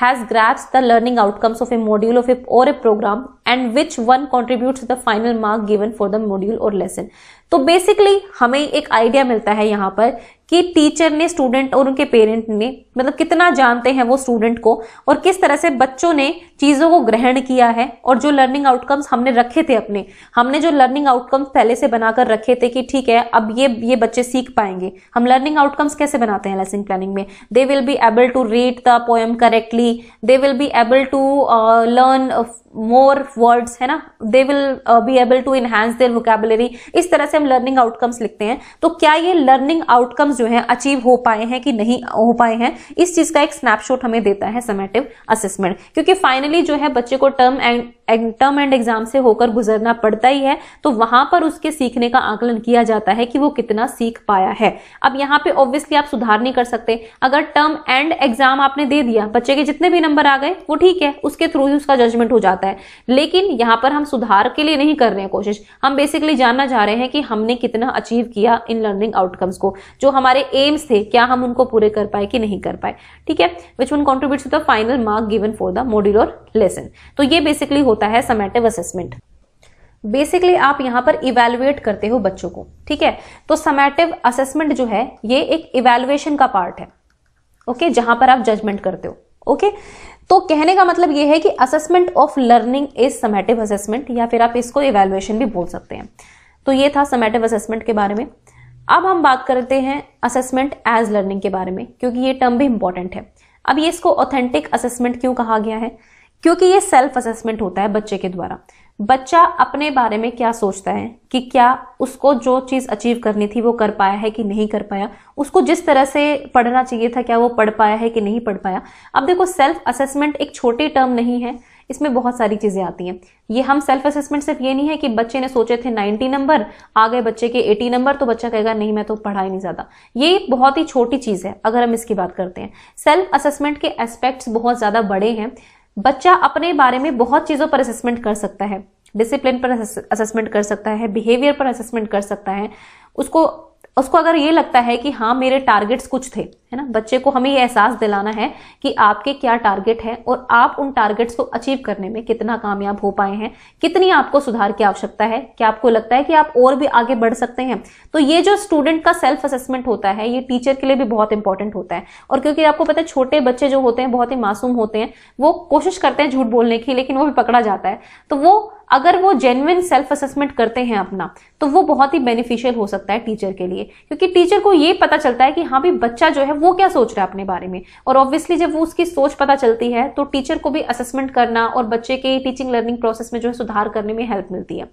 has grasped the learning outcomes of a module of a, or a program and which one contributes to the final mark given for the module or lesson. तो basically हमें एक idea मिलता है यहाँ पर कि teacher ने student और उनके पेरेंट ने मतलब कितना जानते हैं वो स्टूडेंट को और किस तरह से बच्चों ने चीज़ों को ग्रहण किया है और जो लर्निंग आउटकम्स हमने रखे थे अपने हमने जो लर्निंग आउटकम्स पहले से बनाकर रखे थे कि ठीक है अब ये ये बच्चे सीख पाएंगे हम लर्निंग आउटकम्स कैसे बनाते हैं लेसन प्लानिंग में they will be able to read the poem correctly they will be able to learn more words है ना they will be able to enhance their vocabulary इस तरह से हम लर्निंग आउटकम्स लिखते हैं तो क्या ये लर्निंग आउटकम्स जो है अचीव हो पाए हैं कि नहीं हो पाए हैं इस चीज का एक स्नैपशॉट हमें देता है समेटिव असेसमेंट क्योंकि फाइनली जो है बच्चे को term end term end exam से होकर गुजरना पड़ता ही है तो वहां पर उसके सीखने का आकलन किया जाता है कि वो कितना सीख पाया है अब यहाँ पे ऑब्वियसली आप सुधार नहीं कर सकते अगर टर्म एंड एग्जाम आपने दे दिया बच्चे के जितने भी नंबर आ गए वो ठीक है उसके थ्रू ही उसका जजमेंट हो जाता है लेकिन यहाँ पर हम सुधार के लिए नहीं कर रहे हैं कोशिश हम बेसिकली जानना चाह रहे हैं कि हमने कितना अचीव किया इन लर्निंग आउटकम्स को जो हमारे एम्स थे क्या हम उनको पूरे कर पाए कि नहीं कर पाए ठीक है which one contribute to the final mark given for the modular lesson तो ये बेसिकली होता होता है समेटिव असेसमेंट बेसिकली आप यहाँ पर इवेल्युएट करते हो बच्चों को ठीक है तो समेटिव असेसमेंट जो है ये एक इवेल्युएशन का पार्ट है ओके okay? जहां पर आप जजमेंट करते हो ओके तो कहने का मतलब ये है कि assessment of learning is summative assessment या फिर आप इसको इवेल्युएशन भी बोल सकते हैं तो ये था समेटिव असेसमेंट के बारे में अब हम बात करते हैं असेसमेंट एज लर्निंग के बारे में क्योंकि ये टर्म भी इंपॉर्टेंट है अब ये इसको ऑथेंटिक असेसमेंट क्यों कहा गया है क्योंकि ये सेल्फ असेसमेंट होता है बच्चे के द्वारा बच्चा अपने बारे में क्या सोचता है कि क्या उसको जो चीज अचीव करनी थी वो कर पाया है कि नहीं कर पाया उसको जिस तरह से पढ़ना चाहिए था क्या वो पढ़ पाया है कि नहीं पढ़ पाया अब देखो सेल्फ असेसमेंट एक छोटी टर्म नहीं है इसमें बहुत सारी चीजें आती हैं ये हम सेल्फ असेसमेंट सिर्फ ये नहीं है कि बच्चे ने सोचे थे 90 नंबर आ गए बच्चे के 80 नंबर तो बच्चा कहेगा नहीं मैं तो पढ़ा ही नहीं ज्यादा ये बहुत ही छोटी चीज है अगर हम इसकी बात करते हैं सेल्फ असेसमेंट के एस्पेक्ट्स बहुत ज्यादा बड़े हैं बच्चा अपने बारे में बहुत चीज़ों पर असेसमेंट कर सकता है डिसिप्लिन पर असेसमेंट कर सकता है बिहेवियर पर असेसमेंट कर सकता है उसको उसको अगर ये लगता है कि हाँ मेरे टारगेट्स कुछ थे है ना बच्चे को हमें ये एहसास दिलाना है कि आपके क्या टारगेट हैं और आप उन टारगेट्स को अचीव करने में कितना कामयाब हो पाए हैं कितनी आपको सुधार की आवश्यकता है क्या आपको लगता है कि आप और भी आगे बढ़ सकते हैं तो ये जो स्टूडेंट का सेल्फ असेसमेंट होता है ये टीचर के लिए भी बहुत इंपॉर्टेंट होता है और क्योंकि आपको पता है छोटे बच्चे जो होते हैं बहुत ही मासूम होते हैं वो कोशिश करते हैं झूठ बोलने की लेकिन वो भी पकड़ा जाता है तो वो अगर वो जेन्युन सेल्फ असेसमेंट करते हैं अपना तो वो बहुत ही बेनिफिशियल हो सकता है टीचर के लिए क्योंकि टीचर को ये पता चलता है कि हाँ भी बच्चा जो है वो क्या सोच रहा है अपने बारे में और ऑब्वियसली जब वो उसकी सोच पता चलती है तो टीचर को भी असेसमेंट करना और बच्चे के टीचिंग लर्निंग प्रोसेस में जो है सुधार करने में हेल्प मिलती है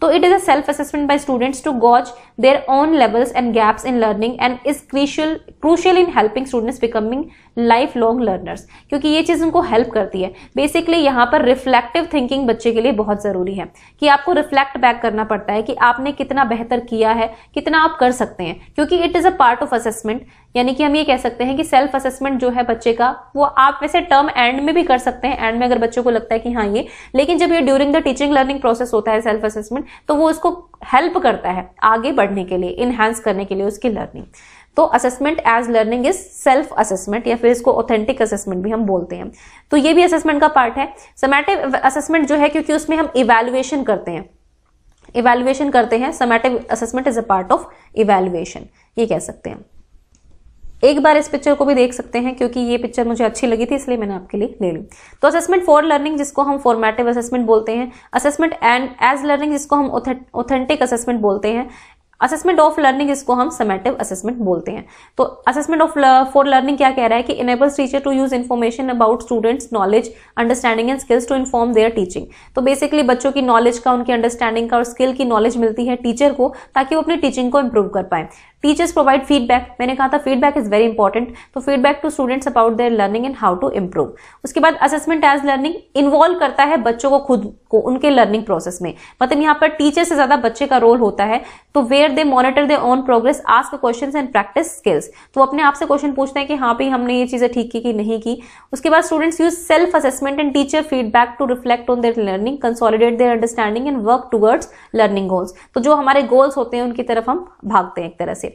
तो it is a self assessment by students to gauge their own levels and gaps in learning and is crucial crucial in helping students becoming life long learners क्योंकि ये चीज़ उनको हेल्प करती है बेसिकली यहाँ पर रिफ्लेक्टिव थिंकिंग बच्चे के लिए बहुत ज़रूरी है कि आपको रिफ्लेक्ट बैक करना पड़ता है कि आपने कितना बेहतर किया है कितना आप कर सकते हैं क्योंकि it is a part of assessment यानी कि हम ये कह सकते हैं कि सेल्फ असेसमेंट जो है बच्चे का वो आप वैसे टर्म एंड में भी कर सकते हैं एंड में अगर बच्चों को लगता है कि हाँ ये लेकिन जब ये during the teaching learning process होता है सेल्फ असेसमेंट तो वो उसको हेल्प करता है आगे बढ़ने के लिए इनहेंस करने के लिए उसकी लर्निंग तो assessment as learning is self assessment या फिर इसको ऑथेंटिक असेसमेंट भी हम बोलते हैं तो ये भी असेसमेंट का पार्ट है समेटिव असेसमेंट जो है क्योंकि उसमें हम इवेल्युएशन करते हैं इवेल्युएशन करते हैं summative assessment is a part of evaluation ये कह सकते हैं एक बार इस पिक्चर को भी देख सकते हैं क्योंकि ये पिक्चर मुझे अच्छी लगी थी इसलिए मैंने आपके लिए ले ली तो असेसमेंट फॉर लर्निंग जिसको हम फॉर्मेटिव असेसमेंट बोलते हैं असेसमेंट एंड एज लर्निंग जिसको हम ऑथेंटिक असेसमेंट बोलते हैं असेसमेंट ऑफ लर्निंग इसको हम समेटिव असेसमेंट बोलते हैं तो असेसमेंट ऑफ फॉर लर्निंग क्या कह रहा है कि enables teacher to use information about students knowledge understanding and skills to inform their teaching तो बेसिकली बच्चों की नॉलेज का उनकी अंडरस्टैंडिंग का और स्किल की नॉलेज मिलती है टीचर को ताकि वो अपनी टीचिंग को इम्प्रूव कर पाए टीचर्स प्रोवाइड फीडबैक मैंने कहा था फीडबैक इज वेरी इंपॉर्टेंट तो feedback to students about their learning and how to improve उसके बाद असेसमेंट एज लर्निंग इन्वॉल्व करता है बच्चों को खुद को उनके लर्निंग प्रोसेस में मतलब यहाँ पर टीचर से ज्यादा बच्चे का रोल होता है तो where they monitor their own progress ask question and practice skills तो अपने आप से क्वेश्चन पूछते हैं कि हाँ भाई हमने ये चीजें ठीक की कि नहीं की उसके बाद students use self assessment and teacher feedback to reflect on their learning consolidate their understanding and work towards learning goals तो जो हमारे गोल्स होते हैं उनकी तरफ हम भागते हैं एक तरह से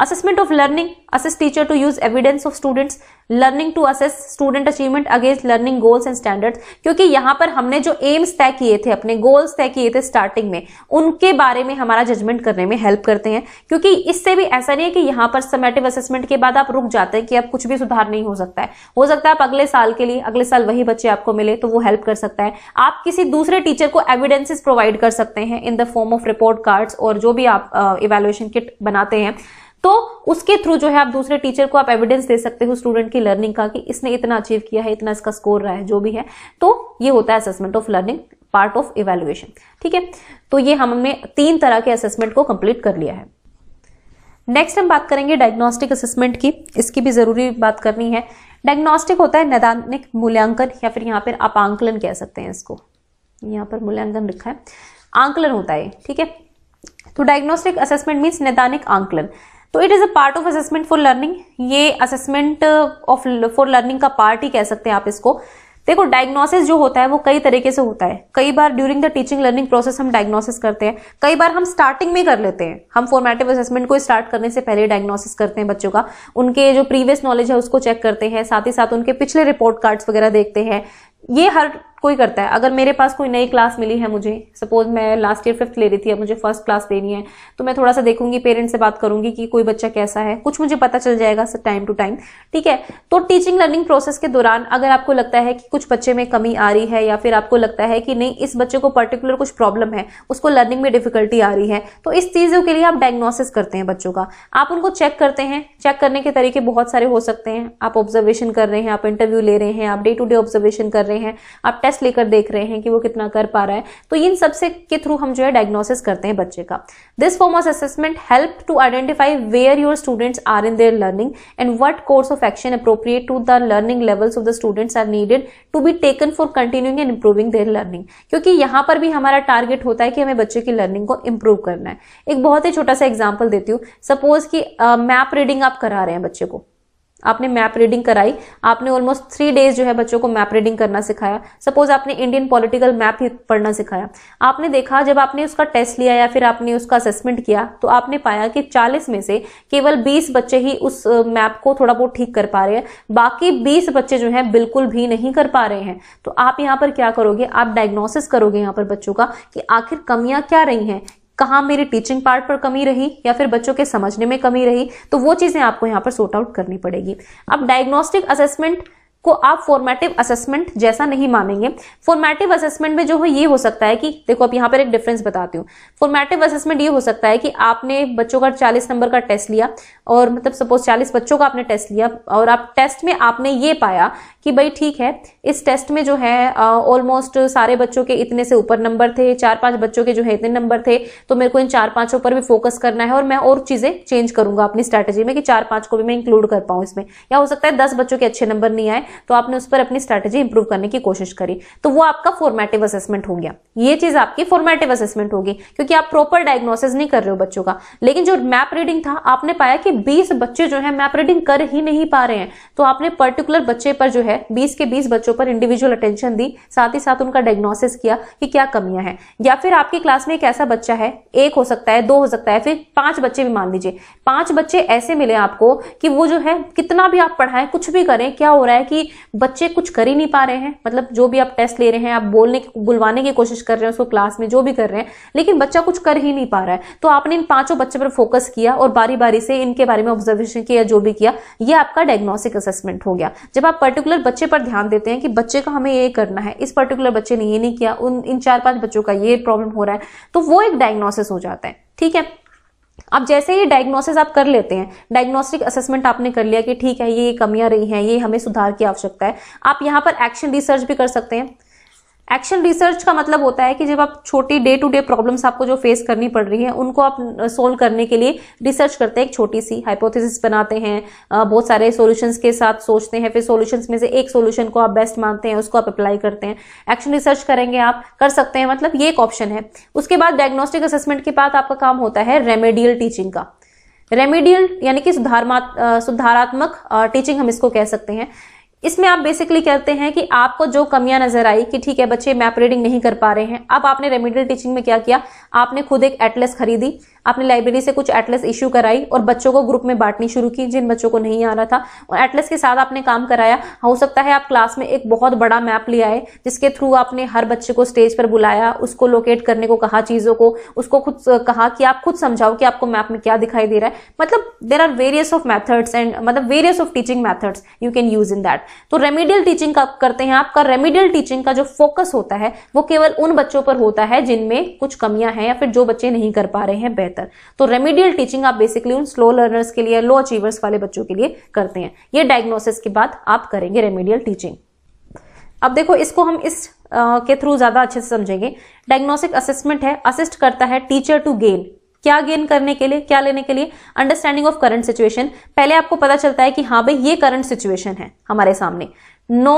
assessment of learning assess teacher to use evidence of students learning to assess student achievement against learning goals and standards क्योंकि यहां पर हमने जो एम्स तय किए थे अपने गोल्स तय किए थे स्टार्टिंग में उनके बारे में हमारा जजमेंट करने में हेल्प करते हैं क्योंकि इससे भी ऐसा नहीं है कि यहां पर समेटिव असेसमेंट के बाद आप रुक जाते हैं कि अब कुछ भी सुधार नहीं हो सकता है हो सकता है आप अगले साल के लिए अगले साल वही बच्चे आपको मिले तो वो हेल्प कर सकता है आप किसी दूसरे टीचर को एविडेंसेस प्रोवाइड कर सकते हैं in the form of report cards और जो भी आप इवेल्युएशन uh, किट बनाते हैं तो उसके थ्रू जो है आप दूसरे टीचर को आप एविडेंस दे सकते हो स्टूडेंट की लर्निंग का कि इसने इतना अचीव किया है इतना इसका स्कोर रहा है जो भी है तो ये होता है assessment of learning part of evaluation ठीक है तो ये हमने तीन तरह के असेसमेंट को कंप्लीट कर लिया है नेक्स्ट हम बात करेंगे डायग्नोस्टिक असेसमेंट की इसकी भी जरूरी बात करनी है डायग्नोस्टिक होता है नैदानिक मूल्यांकन या फिर यहाँ पर आप आंकलन कह सकते हैं इसको यहाँ पर मूल्यांकन लिखा है आंकलन होता है ठीक है तो डायग्नोस्टिक असेसमेंट मीन्स नैदानिक आंकलन तो it is a part of assessment for learning ये असेसमेंट ऑफ फॉर लर्निंग का पार्ट ही कह सकते हैं आप इसको देखो डायग्नोसिस जो होता है वो कई तरीके से होता है कई बार during the teaching learning process हम डायग्नोसिस करते हैं कई बार हम स्टार्टिंग में कर लेते हैं हम फॉर्मेटिव असेसमेंट को स्टार्ट करने से पहले डायग्नोसिस करते हैं बच्चों का उनके जो प्रीवियस नॉलेज है उसको चेक करते हैं साथ ही साथ उनके पिछले रिपोर्ट कार्ड्स वगैरह देखते हैं ये हर कोई करता है अगर मेरे पास कोई नई क्लास मिली है मुझे सपोज मैं लास्ट ईयर फिफ्थ ले रही थी अब मुझे फर्स्ट क्लास लेनी है तो मैं थोड़ा सा देखूंगी पेरेंट्स से बात करूंगी कि कोई बच्चा कैसा है कुछ मुझे पता चल जाएगा टाइम टू टाइम ठीक है तो टीचिंग लर्निंग प्रोसेस के दौरान अगर आपको लगता है कि कुछ बच्चे में कमी आ रही है या फिर आपको लगता है कि नहीं इस बच्चे को पर्टिकुलर कुछ प्रॉब्लम है उसको लर्निंग में डिफिकल्टी आ रही है तो इस चीज़ों के लिए आप डायग्नोसिस करते हैं बच्चों का आप उनको चेक करते हैं चेक करने के तरीके बहुत सारे हो सकते हैं आप ऑब्जर्वेशन कर रहे हैं आप इंटरव्यू ले रहे हैं आप डे टू डे ऑब्जर्वेशन कर रहे हैं आप टेस्ट लेकर देख रहे हैं कि वो कितना कर पा रहा है तो इन सबसे के थ्रू हम जो है डायग्नोसिस करते हैं बच्चे का this form of assessment help to identify where your students are in their learning and what course of action appropriate to the learning levels of the students are needed to be taken for continuing and improving their learning क्योंकि यहां पर भी हमारा target होता है कि हमें बच्चे की लर्निंग को इंप्रूव करना है एक बहुत ही छोटा सा एग्जाम्पल देती हूँ सपोज कि मैप uh, रीडिंग आप करा रहे हैं बच्चे को आपने मैप रीडिंग कराई आपने ऑलमोस्ट थ्री डेज जो है बच्चों को मैप रीडिंग करना सिखाया सपोज आपने इंडियन पॉलिटिकल मैप ही पढ़ना सिखाया आपने देखा जब आपने उसका टेस्ट लिया या फिर आपने उसका असेसमेंट किया तो आपने पाया कि 40 में से केवल 20 बच्चे ही उस मैप को थोड़ा बहुत ठीक कर पा रहे हैं बाकी बीस बच्चे जो है बिल्कुल भी नहीं कर पा रहे हैं तो आप यहाँ पर क्या करोगे आप डायग्नोसिस करोगे यहाँ पर बच्चों का कि आखिर कमियां क्या रही हैं कहाँ मेरी टीचिंग पार्ट पर कमी रही या फिर बच्चों के समझने में कमी रही तो वो चीज़ें आपको यहाँ पर सॉर्ट आउट करनी पड़ेगी अब डायग्नोस्टिक असेसमेंट को आप फॉर्मेटिव असेसमेंट जैसा नहीं मानेंगे फॉर्मेटिव असेसमेंट में जो है ये हो सकता है कि देखो आप यहाँ पर एक डिफरेंस बताती हूँ फॉर्मेटिव असेसमेंट ये हो सकता है कि आपने बच्चों का चालीस नंबर का टेस्ट लिया और मतलब सपोज चालीस बच्चों का आपने टेस्ट लिया और आप टेस्ट में आपने ये पाया कि भाई ठीक है इस टेस्ट में जो है ऑलमोस्ट सारे बच्चों के इतने से ऊपर नंबर थे चार पांच बच्चों के जो है इतने नंबर थे तो मेरे को इन चार पांचों पर भी फोकस करना है और मैं और चीजें चेंज करूंगा अपनी स्ट्रैटेजी में कि चार पांच को भी मैं इंक्लूड कर पाऊँ इसमें या हो सकता है दस बच्चों के अच्छे नंबर नहीं आए तो आपने उस पर अपनी स्ट्रैटेजी इंप्रूव करने की कोशिश करी तो वो आपका फॉर्मेटिव असेसमेंट हो गया ये चीज आपकी फॉर्मेटिव असेसमेंट होगी क्योंकि आप प्रॉपर डायग्नोसिस नहीं कर रहे हो बच्चों का लेकिन जो मैप रीडिंग था आपने पाया कि बीस बच्चे जो है मैप रीडिंग कर ही नहीं पा रहे हैं तो आपने पर्टिकुलर बच्चे पर जो है बीस के बीस बच्चों पर इंडिविजुअल अटेंशन दी साथ ही साथ उनका डायग्नोसिस किया कि क्या कमियां हैं या फिर आपकी क्लास में एक ऐसा बच्चा है एक हो सकता है दो हो सकता है फिर पांच बच्चे भी मान लीजिए पांच बच्चे ऐसे मिले आपको कि वो जो है कितना भी आप पढ़ाएं कुछ भी करें क्या हो रहा है कि बच्चे कुछ कर ही नहीं पा रहे हैं मतलब जो भी आप टेस्ट ले रहे हैं आप बोलने बुलवाने की कोशिश कर रहे हैं उसको क्लास में जो भी कर रहे हैं लेकिन बच्चा कुछ कर ही नहीं पा रहा है तो आपने इन पांचों बच्चे पर फोकस किया और बारी बारी से इनके बारे में ऑब्जर्वेशन किया जो भी किया ये आपका डायग्नोस्टिक असेसमेंट हो गया जब आप पर्टिकुलर बच्चे पर ध्यान देते हैं कि बच्चे का हमें ये करना है इस पर्टिकुलर बच्चे ने ये नहीं किया उन इन चार पांच बच्चों का ये प्रॉब्लम हो रहा है तो वो एक डायग्नोसिस हो जाता है ठीक है अब जैसे ये डायग्नोसिस आप कर लेते हैं डायग्नोस्टिक असेसमेंट आपने कर लिया कि ठीक है ये कमियां रही हैं ये हमें सुधार की आवश्यकता है आप यहाँ पर एक्शन रिसर्च भी कर सकते हैं एक्शन रिसर्च का मतलब होता है कि जब आप छोटी डे टू डे प्रॉब्लम्स आपको जो फेस करनी पड़ रही है उनको आप सोल्व करने के लिए रिसर्च करते हैं एक छोटी सी हाइपोथेसिस बनाते हैं बहुत सारे सॉल्यूशंस के साथ सोचते हैं फिर सॉल्यूशंस में से एक सॉल्यूशन को आप बेस्ट मानते हैं उसको आप अप्लाई करते हैं एक्शन रिसर्च करेंगे आप कर सकते हैं मतलब ये एक ऑप्शन है उसके बाद डायग्नोस्टिक असेसमेंट के बाद आपका काम होता है रेमेडियल टीचिंग का रेमेडियल यानी कि सुधारात्मक टीचिंग हम इसको कह सकते हैं इसमें आप बेसिकली कहते हैं कि आपको जो कमियां नजर आई कि ठीक है बच्चे मैप रीडिंग नहीं कर पा रहे हैं अब आपने रेमिडियल टीचिंग में क्या किया आपने खुद एक एटलेस खरीदी आपने लाइब्रेरी से कुछ एटलस इशू कराई और बच्चों को ग्रुप में बांटनी शुरू की जिन बच्चों को नहीं आ रहा था और एटलस के साथ आपने काम कराया हो सकता है आप क्लास में एक बहुत बड़ा मैप ले आए जिसके थ्रू आपने हर बच्चे को स्टेज पर बुलाया उसको लोकेट करने को कहा चीज़ों को उसको खुद कहा कि आप खुद समझाओ कि आपको मैप में क्या दिखाई दे रहा है मतलब there are various of methods and मतलब various of teaching methods you can use in that तो रेमिडियल टीचिंग का करते हैं आपका रेमिडियल टीचिंग का जो फोकस होता है वो केवल उन बच्चों पर होता है जिनमें कुछ कमियां हैं या फिर जो बच्चे नहीं कर पा रहे हैं बेहतर बेहतर तो रेमिडियल टीचिंग आप बेसिकली उन स्लो लर्नर्स के लिए लो अचीवर्स वाले बच्चों के लिए करते हैं ये डायग्नोसिस के बाद आप करेंगे रेमिडियल टीचिंग अब देखो इसको हम इस आ, के थ्रू ज्यादा अच्छे से समझेंगे डायग्नोस्टिक असेसमेंट है असिस्ट करता है टीचर टू गेन क्या गेन करने के लिए क्या लेने के लिए अंडरस्टैंडिंग ऑफ करंट सिचुएशन पहले आपको पता चलता है कि हाँ भाई ये करंट सिचुएशन है हमारे सामने know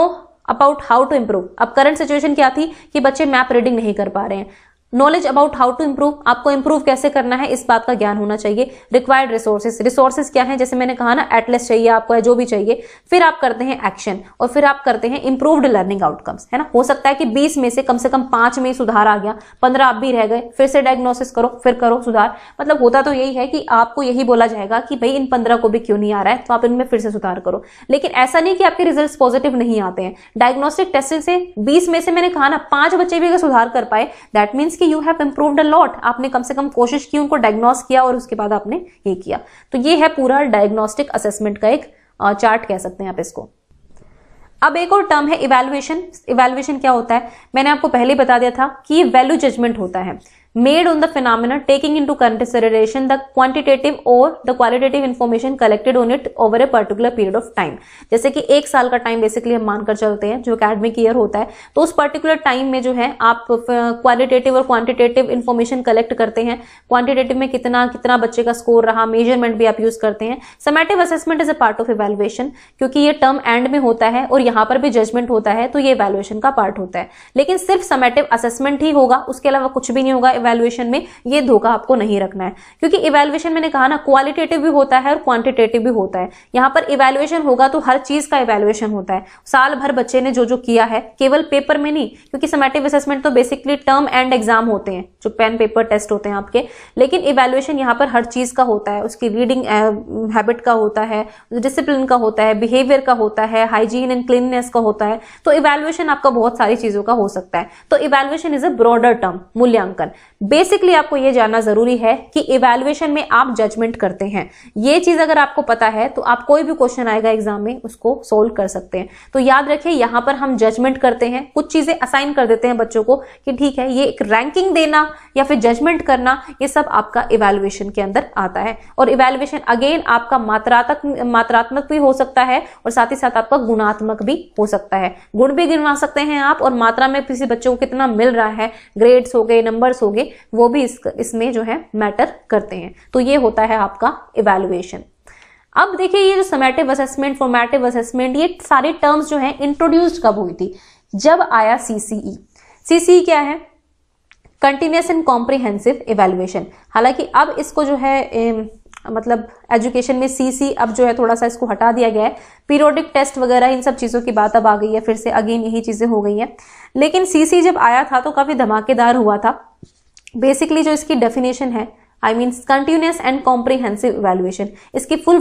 about how to improve अब करंट सिचुएशन क्या थी कि बच्चे मैप रीडिंग नहीं कर पा रहे हैं knowledge about how to improve आपको इम्प्रूव कैसे करना है इस बात का ज्ञान होना चाहिए रिक्वायर्ड रिसोर्सेज रिसोर्सेज क्या है जैसे मैंने कहा ना एटलेस चाहिए आपको है जो भी चाहिए फिर आप करते हैं एक्शन और फिर आप करते हैं इंप्रूव्ड लर्निंग आउटकम्स है ना हो सकता है कि बीस में से कम से कम पांच में सुधार आ गया पंद्रह आप भी रह गए फिर से डायग्नोसिस करो फिर करो सुधार मतलब होता तो यही है कि आपको यही बोला जाएगा कि भाई इन पंद्रह को भी क्यों नहीं आ रहा है तो आप इनमें फिर से सुधार करो लेकिन ऐसा नहीं कि आपके रिजल्ट पॉजिटिव नहीं आते हैं डायग्नोस्टिक टेस्टिंग से बीस में से मैंने कहा ना पांच बच्चे भी अगर सुधार कर पाए दैट मीन्स कि you have improve a lot आपने कम से कम कोशिश की उनको डायग्नोस किया और उसके बाद आपने ये किया तो ये है पूरा डायग्नोस्टिक असेसमेंट का एक चार्ट कह सकते हैं आप इसको अब एक और टर्म है इवेल्युएशन इवेल्युएशन क्या होता है मैंने आपको पहले बता दिया था कि ये वैल्यू जजमेंट होता है made on the phenomena taking into consideration the quantitative or the qualitative information collected on it over a particular period of time जैसे कि एक साल का टाइम बेसिकली हम मानकर चलते हैं जो अकेडमिक ईयर होता है तो उस पर्टिकुलर टाइम में जो है आप क्वालिटेटिव uh, और क्वांटिटेटिव इन्फॉर्मेशन कलेक्ट करते हैं क्वांटिटेटिव में कितना कितना बच्चे का स्कोर रहा मेजरमेंट भी आप यूज करते हैं summative assessment is a part of evaluation क्योंकि ये टर्म एंड में होता है और यहाँ पर भी जजमेंट होता है तो ये इवेलुएशन का पार्ट होता है लेकिन सिर्फ समेटिव असेसमेंट ही होगा उसके अलावा कुछ भी नहीं होगा इवेल्युएशन में ये धोखा आपको नहीं रखना है क्योंकि इवेल्युएशन मैंने कहा ना क्वालिटेटिव भी होता है और क्वांटिटेटिव भी होता है यहाँ पर इवेल्युएशन होगा तो हर चीज का इवेल्युएशन होता है साल भर बच्चे ने जो जो किया है केवल पेपर में नहीं क्योंकि समेटिव असेसमेंट तो बेसिकली टर्म एंड एग्जाम होते हैं जो पेन पेपर टेस्ट होते हैं आपके लेकिन इवेल्युएशन यहाँ पर हर चीज का होता है उसकी रीडिंग हैबिट का होता है डिसिप्लिन का होता है बिहेवियर का होता है हाइजीन एंड क्लीननेस का होता है तो इवेल्युएशन आपका बहुत सारी चीजों का हो सकता है तो evaluation is a broader term मूल्यांकन बेसिकली आपको ये जानना जरूरी है कि इवेल्युएशन में आप जजमेंट करते हैं ये चीज अगर आपको पता है तो आप कोई भी क्वेश्चन आएगा एग्जाम में उसको सोल्व कर सकते हैं तो याद रखिए यहां पर हम जजमेंट करते हैं कुछ चीजें असाइन कर देते हैं बच्चों को कि ठीक है ये एक रैंकिंग देना या फिर जजमेंट करना ये सब आपका इवेल्युएशन के अंदर आता है और इवेल्युएशन अगेन आपका मात्रात्मक मात्रात्मक भी हो सकता है और साथ ही साथ आपका गुणात्मक भी हो सकता है गुण भी गिनवा सकते हैं आप और मात्रा में किसी बच्चों को कितना मिल रहा है ग्रेड्स हो गए नंबर्स हो गए वो भी इस इसमें जो है मैटर करते हैं तो ये होता है आपका इवेलुएशन अब देखिए ये जो समेटिव असेसमेंट फॉर्मेटिव असेसमेंट ये सारे टर्म्स जो है इंट्रोड्यूस्ड कब हुई थी जब आया सीसीई सीसीई e। e क्या है कंटिन्यूस एंड कॉम्प्रिहेंसिव इवेलुएशन हालांकि अब इसको जो है ए, मतलब एजुकेशन में सीसी e अब जो है थोड़ा सा इसको हटा दिया गया है पीरियोडिक टेस्ट वगैरह इन सब चीज़ों की बात अब आ गई है फिर से अगेन यही चीज़ें हो गई हैं लेकिन सीसी जब आया था तो काफ़ी धमाकेदार हुआ था बेसिकली जो इसकी डेफिनेशन है I mean continuous and comprehensive evaluation इसकी फुल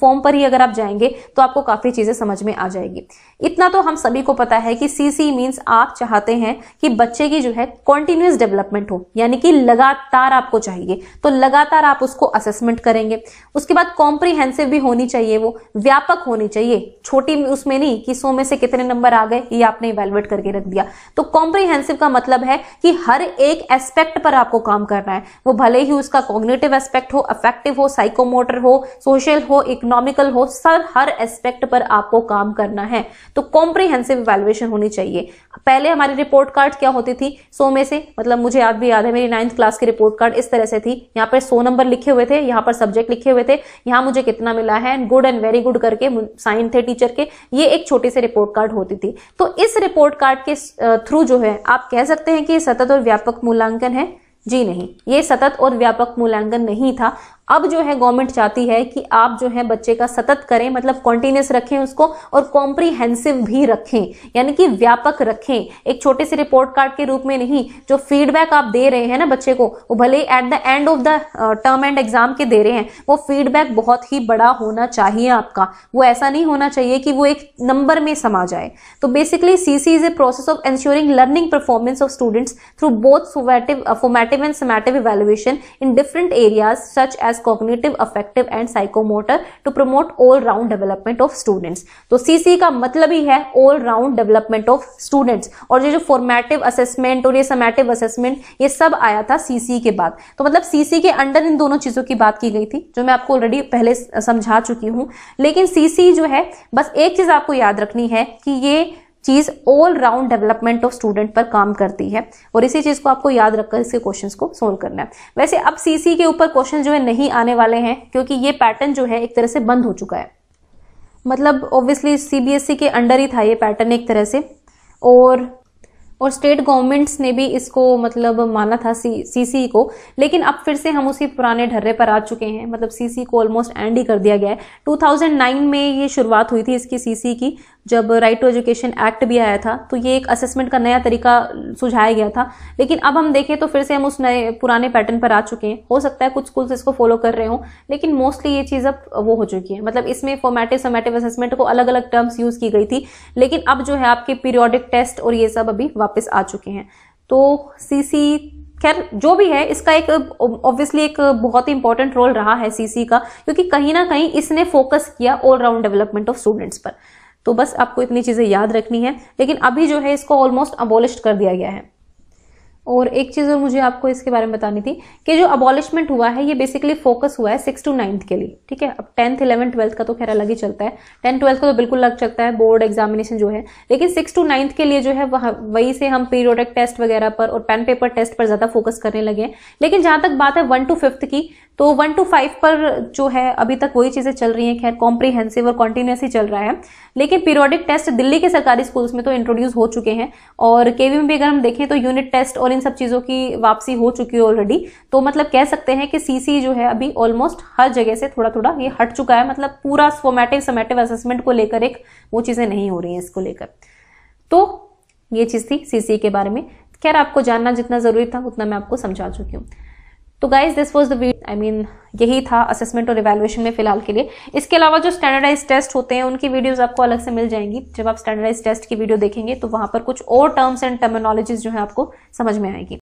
फॉर्म पर ही अगर आप जाएंगे तो आपको काफी चीजें समझ में आ जाएगी इतना तो हम सभी को पता है कि सी सी मीन्स आप चाहते हैं कि बच्चे की जो है कॉन्टिन्यूस डेवलपमेंट हो यानी कि लगातार आपको चाहिए तो लगातार आप उसको असेसमेंट करेंगे उसके बाद कॉम्प्रिहेंसिव भी होनी चाहिए वो व्यापक होनी चाहिए छोटी उसमें नहीं कि सो में से कितने नंबर आ गए ये आपने इवेल्युएट करके रख दिया तो कॉम्प्रीहेंसिव का मतलब है कि हर एक एस्पेक्ट पर आपको काम करना है वो भले ही उसका उसका कॉग्नेटिव एस्पेक्ट हो अफेक्टिव हो साइकोमोटर हो सोशल हो इकोनॉमिकल हो सर हर एस्पेक्ट पर आपको काम करना है तो कॉम्प्रिहेंसिव इवेल्युएशन होनी चाहिए पहले हमारी रिपोर्ट कार्ड क्या होती थी सो में से मतलब मुझे याद भी याद है मेरी नाइन्थ क्लास की रिपोर्ट कार्ड इस तरह से थी यहाँ पर सो नंबर लिखे हुए थे यहाँ पर सब्जेक्ट लिखे हुए थे यहाँ मुझे कितना मिला है गुड एंड वेरी गुड करके साइन थे टीचर के ये एक छोटे से रिपोर्ट कार्ड होती थी तो इस रिपोर्ट कार्ड के थ्रू जो है आप कह सकते हैं कि सतत और व्यापक मूल्यांकन है जी नहीं ये सतत और व्यापक मूल्यांकन नहीं था अब जो है गवर्नमेंट चाहती है कि आप जो है बच्चे का सतत करें मतलब कॉन्टिन्यूस रखें उसको और कॉम्प्रीहेंसिव भी रखें यानी कि व्यापक रखें एक छोटे से रिपोर्ट कार्ड के रूप में नहीं जो फीडबैक आप दे रहे हैं ना बच्चे को वो भले at the end of the term end exam के दे रहे हैं वो फीडबैक बहुत ही बड़ा होना चाहिए आपका वो ऐसा नहीं होना चाहिए कि वो एक नंबर में समा जाए तो basically CC is a process of ensuring learning performance of students through both formative and summative evaluation in different areas such as as cognitive affective and psychomotor to promote all round development of students तो cc का मतलब ही है all round development of students और ये जो formative assessment और ये summative assessment ये सब आया था cc के बाद तो मतलब cc के अंडर इन दोनों चीजों की बात की गई थी जो मैं आपको ऑलरेडी पहले समझा चुकी हूँ लेकिन cc जो है बस एक चीज आपको याद रखनी है कि ये चीज़ all round development of student पर काम करती है और इसी चीज़ को आपको याद रखकर इसके क्वेश्चन को सोल्व करना है वैसे अब सीसी के ऊपर क्वेश्चन जो है नहीं आने वाले हैं क्योंकि ये पैटर्न जो है एक तरह से बंद हो चुका है मतलब ऑब्वियसली सीबीएसई e के अंडर ही था ये पैटर्न एक तरह से और और स्टेट गवर्नमेंट्स ने भी इसको मतलब माना था सी सी को लेकिन अब फिर से हम उसी पुराने ढर्रे पर आ चुके हैं मतलब सीसी को ऑलमोस्ट एंड ही कर दिया गया है 2009 में ये शुरुआत हुई थी इसकी सीसी की जब राइट टू एजुकेशन एक्ट भी आया था तो ये एक असेसमेंट का नया तरीका सुझाया गया था लेकिन अब हम देखें तो फिर से हम उस नए पुराने पैटर्न पर आ चुके हैं हो सकता है कुछ स्कूल्स इसको फॉलो कर रहे हों लेकिन मोस्टली ये चीज़ अब वो हो चुकी है मतलब इसमें फॉर्मेटिव समेटिव असेसमेंट को अलग अलग टर्म्स यूज़ की गई थी लेकिन अब जो है आपके पीरियोडिक टेस्ट और ये सब अभी वापस आ चुके हैं तो सीसी खैर जो भी है इसका एक ऑब्वियसली एक बहुत ही इंपॉर्टेंट रोल रहा है सीसी का क्योंकि कहीं ना कहीं इसने फोकस किया ऑलराउंड डेवलपमेंट ऑफ स्टूडेंट्स पर तो बस आपको इतनी चीज़ें याद रखनी है लेकिन अभी जो है इसको ऑलमोस्ट अबोलिश कर दिया गया है और एक चीज़ और मुझे आपको इसके बारे में बतानी थी कि जो अबॉलिशमेंट हुआ है ये बेसिकली फोकस हुआ है सिक्स टू नाइन्थ के लिए ठीक है अब टेंथ इलेवन ट्वेल्थ का तो खैर अलग ही चलता है टेंथ ट्वेल्थ का तो बिल्कुल लग चलता है बोर्ड एग्जामिनेशन जो है लेकिन सिक्स टू नाइन्थ के लिए जो है वह वही से हम पीरियोडिक टेस्ट वगैरह पर और पेन पेपर टेस्ट पर ज़्यादा फोकस करने लगे लेकिन जहाँ तक बात है वन टू फिफ्थ की तो वन टू फाइव पर जो है अभी तक वही चीज़ें चल रही हैं खैर कॉम्प्रीहेंसिव और कॉन्टिन्यूस ही चल रहा है लेकिन पीरियोडिक टेस्ट दिल्ली के सरकारी स्कूल्स में तो इंट्रोड्यूस हो चुके हैं और केवी में भी अगर हम देखें तो यूनिट टेस्ट और इन सब चीज़ों की वापसी हो चुकी है ऑलरेडी तो मतलब कह सकते हैं कि सीसी जो है अभी ऑलमोस्ट हर जगह से थोड़ा थोड़ा ये हट चुका है मतलब पूरा फोमेटिव समेटिव असेसमेंट को लेकर एक वो चीज़ें नहीं हो रही हैं इसको लेकर तो ये चीज़ थी सीसी के बारे में खैर आपको जानना जितना ज़रूरी था उतना मैं आपको समझा चुकी हूँ तो guys this was the I mean यही था असेसमेंट और इवेलुएशन में फिलहाल के लिए इसके अलावा जो स्टैंडर्डाइज टेस्ट होते हैं उनकी वीडियोज आपको अलग से मिल जाएंगी जब आप स्टैंडर्डाइज टेस्ट की वीडियो देखेंगे तो वहां पर कुछ और टर्म्स एंड टर्मिनोलॉजीज जो है आपको समझ में आएगी